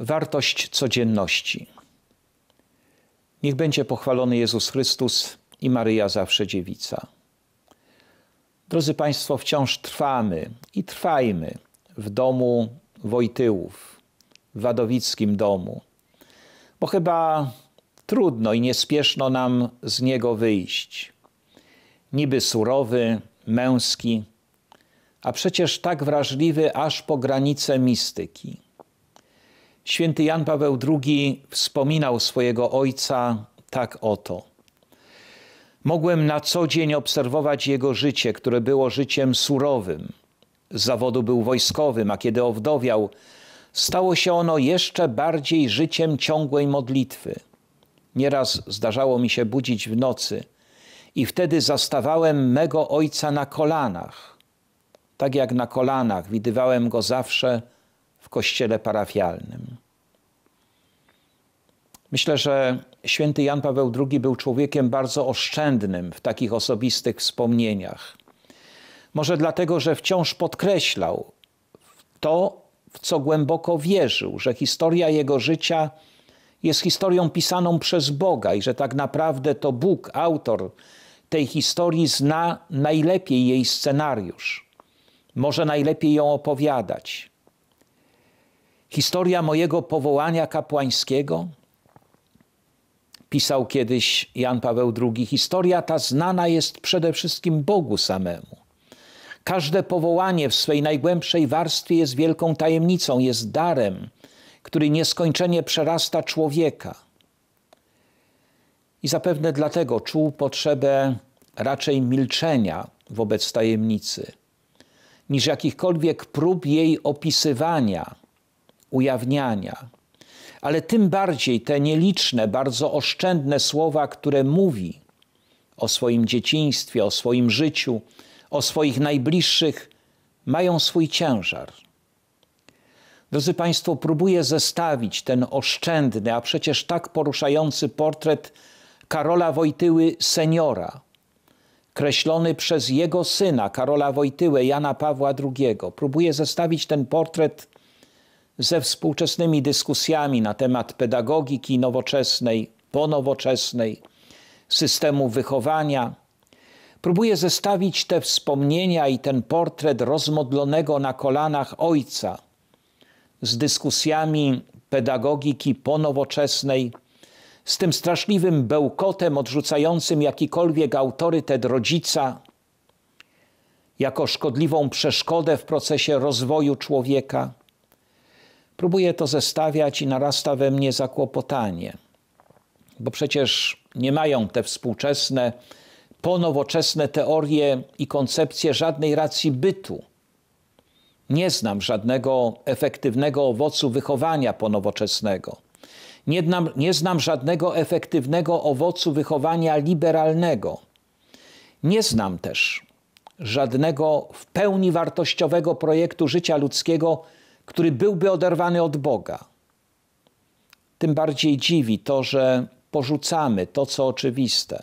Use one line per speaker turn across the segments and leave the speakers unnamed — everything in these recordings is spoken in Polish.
Wartość codzienności. Niech będzie pochwalony Jezus Chrystus i Maryja zawsze dziewica. Drodzy Państwo, wciąż trwamy i trwajmy w domu Wojtyłów, w Wadowickim domu, bo chyba trudno i niespieszno nam z niego wyjść. Niby surowy, męski, a przecież tak wrażliwy aż po granice mistyki. Święty Jan Paweł II wspominał swojego ojca tak oto. Mogłem na co dzień obserwować jego życie, które było życiem surowym. Z zawodu był wojskowym, a kiedy owdowiał, stało się ono jeszcze bardziej życiem ciągłej modlitwy. Nieraz zdarzało mi się budzić w nocy i wtedy zastawałem mego ojca na kolanach. Tak jak na kolanach widywałem go zawsze w kościele parafialnym. Myślę, że święty Jan Paweł II był człowiekiem bardzo oszczędnym w takich osobistych wspomnieniach. Może dlatego, że wciąż podkreślał to, w co głęboko wierzył, że historia jego życia jest historią pisaną przez Boga i że tak naprawdę to Bóg, autor tej historii, zna najlepiej jej scenariusz. Może najlepiej ją opowiadać. Historia mojego powołania kapłańskiego pisał kiedyś Jan Paweł II, historia ta znana jest przede wszystkim Bogu samemu. Każde powołanie w swej najgłębszej warstwie jest wielką tajemnicą, jest darem, który nieskończenie przerasta człowieka. I zapewne dlatego czuł potrzebę raczej milczenia wobec tajemnicy, niż jakichkolwiek prób jej opisywania, ujawniania ale tym bardziej te nieliczne, bardzo oszczędne słowa, które mówi o swoim dzieciństwie, o swoim życiu, o swoich najbliższych, mają swój ciężar. Drodzy Państwo, próbuję zestawić ten oszczędny, a przecież tak poruszający portret Karola Wojtyły seniora, kreślony przez jego syna, Karola Wojtyłę, Jana Pawła II. Próbuję zestawić ten portret ze współczesnymi dyskusjami na temat pedagogiki nowoczesnej, ponowoczesnej, systemu wychowania. Próbuję zestawić te wspomnienia i ten portret rozmodlonego na kolanach ojca z dyskusjami pedagogiki ponowoczesnej, z tym straszliwym bełkotem odrzucającym jakikolwiek autorytet rodzica, jako szkodliwą przeszkodę w procesie rozwoju człowieka Próbuję to zestawiać i narasta we mnie zakłopotanie, bo przecież nie mają te współczesne, ponowoczesne teorie i koncepcje żadnej racji bytu. Nie znam żadnego efektywnego owocu wychowania ponowoczesnego. Nie, nie znam żadnego efektywnego owocu wychowania liberalnego. Nie znam też żadnego w pełni wartościowego projektu życia ludzkiego który byłby oderwany od Boga. Tym bardziej dziwi to, że porzucamy to, co oczywiste,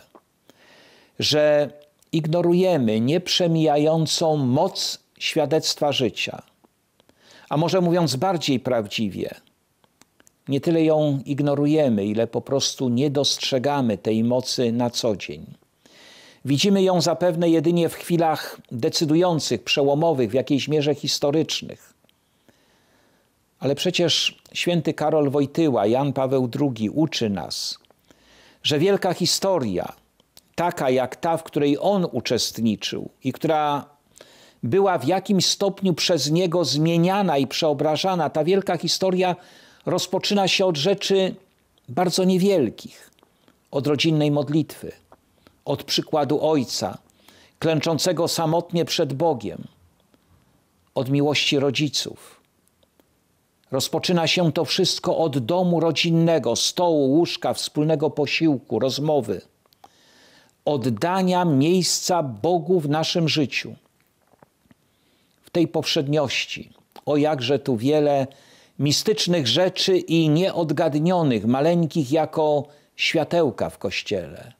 że ignorujemy nieprzemijającą moc świadectwa życia. A może mówiąc bardziej prawdziwie, nie tyle ją ignorujemy, ile po prostu nie dostrzegamy tej mocy na co dzień. Widzimy ją zapewne jedynie w chwilach decydujących, przełomowych, w jakiejś mierze historycznych. Ale przecież święty Karol Wojtyła, Jan Paweł II uczy nas, że wielka historia, taka jak ta, w której on uczestniczył i która była w jakimś stopniu przez niego zmieniana i przeobrażana, ta wielka historia rozpoczyna się od rzeczy bardzo niewielkich, od rodzinnej modlitwy, od przykładu ojca, klęczącego samotnie przed Bogiem, od miłości rodziców Rozpoczyna się to wszystko od domu rodzinnego, stołu, łóżka, wspólnego posiłku, rozmowy, oddania miejsca Bogu w naszym życiu. W tej powszedniości, o jakże tu wiele mistycznych rzeczy i nieodgadnionych, maleńkich jako światełka w kościele.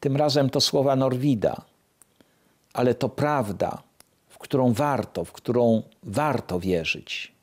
Tym razem to słowa Norwida, ale to prawda, w którą warto, w którą warto wierzyć.